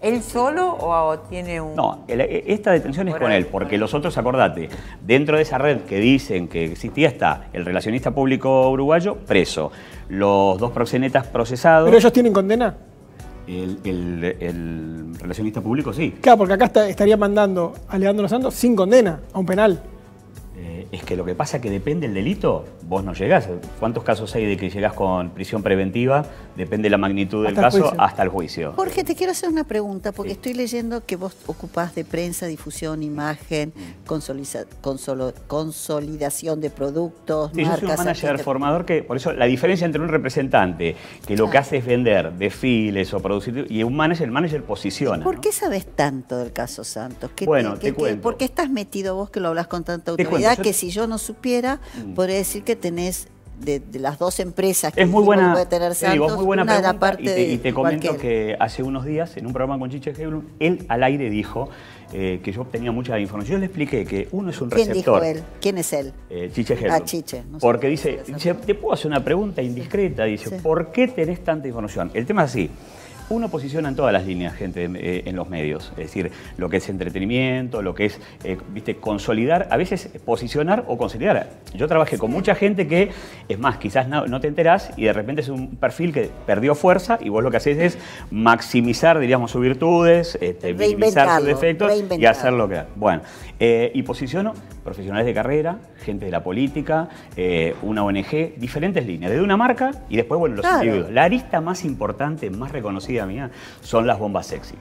Este. ¿Él solo o tiene un...? No, e, esta detención es con él, porque los otros, acordate, dentro de esa red que dicen que existía está el relacionista público uruguayo preso, los dos proxenetas procesados... ¿Pero ellos tienen condena? El, relacionista público sí. Claro, porque acá estaría mandando a Leandro Santos sin condena, a un penal es que lo que pasa es que depende del delito, vos no llegás. ¿Cuántos casos hay de que llegás con prisión preventiva? Depende la magnitud del caso hasta el juicio. Jorge, te quiero hacer una pregunta, porque estoy leyendo que vos ocupás de prensa, difusión, imagen, mm. Mm. consolidación de productos, marcas, Yo un manager formador que, por eso, la diferencia entre un representante que lo que ah. hace es vender desfiles o producir, y un manager, el manager posiciona. ¿Por qué sabes tanto del caso Santos? bueno, te, ¿Por qué estás metido vos que lo hablas con tanta autoridad que si yo no supiera, mm. podría decir que tenés de, las dos empresas que es muy buena, tener muy buena pregunta, y te, comento que hace unos días en un programa con Chiche Heblum, él al aire dijo eh, que yo obtenía mucha información. Yo le expliqué que uno es un ¿Quién receptor. ¿Quién dijo él? ¿Quién es él? Eh, Chiche Heblum. Ah, Chiche. porque dice, te puedo hacer una pregunta indiscreta, dice, ¿por qué tenés tanta información? El tema es así uno posiciona en todas las líneas gente eh, en los medios. Es decir, lo que es entretenimiento, lo que es eh, viste, consolidar, a veces posicionar o consolidar. Yo trabajé con mucha gente que, es más, quizás no, te enterás y de repente es un perfil que perdió fuerza y vos lo que haces es maximizar, diríamos, sus virtudes, eh, minimizar sus defectos y hacer lo que. Bueno, y posiciono profesionales de carrera, gente de la política, una ONG, diferentes líneas, desde una marca y después, bueno, los individuos. La arista más importante, más reconocida mía, son las bombas sexys.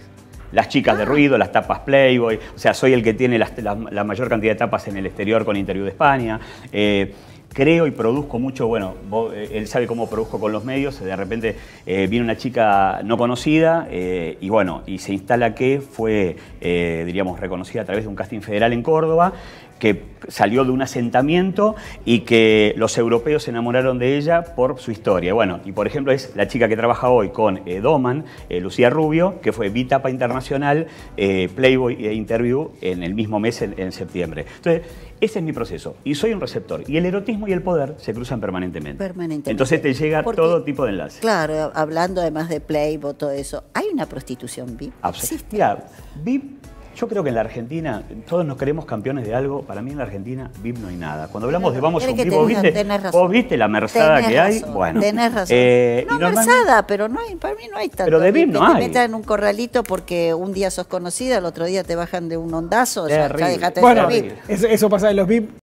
Las chicas de ah. ruido, las tapas Playboy, o sea, soy el que tiene la, mayor cantidad de tapas en el exterior con Interior de España. Eh, creo y produzco mucho, bueno, eh, él sabe cómo produzco con los medios, de repente eh, viene una chica no conocida eh, y bueno, y se instala que fue, diríamos, reconocida a través de un casting federal en Córdoba, que salió de un asentamiento y que los europeos se enamoraron de ella por su historia. Bueno, y por ejemplo es la chica que trabaja hoy con Doman, Lucía Rubio, que fue Bitapa Internacional, Playboy e Interview en el mismo mes, en septiembre. Entonces, ese es mi proceso y soy un receptor. Y el erotismo y el poder se cruzan permanentemente. Permanentemente. Entonces te llega todo tipo de enlaces. Claro, hablando además de Playboy, todo eso, ¿hay una prostitución VIP? Absolutamente. Mira, VIP, yo creo que en la Argentina todos nos queremos campeones de algo. Para mí en la Argentina VIP no hay nada. Cuando hablamos de vamos a un VIP, viste, viste la merzada que hay. bueno, tenés razón. Eh, no merzada, pero no hay, para mí no hay tanto. Pero de VIP no hay. Te metan en un corralito porque un día sos conocida, el otro día te bajan de un ondazo. ya de VIP. Eso, eso pasa en los VIP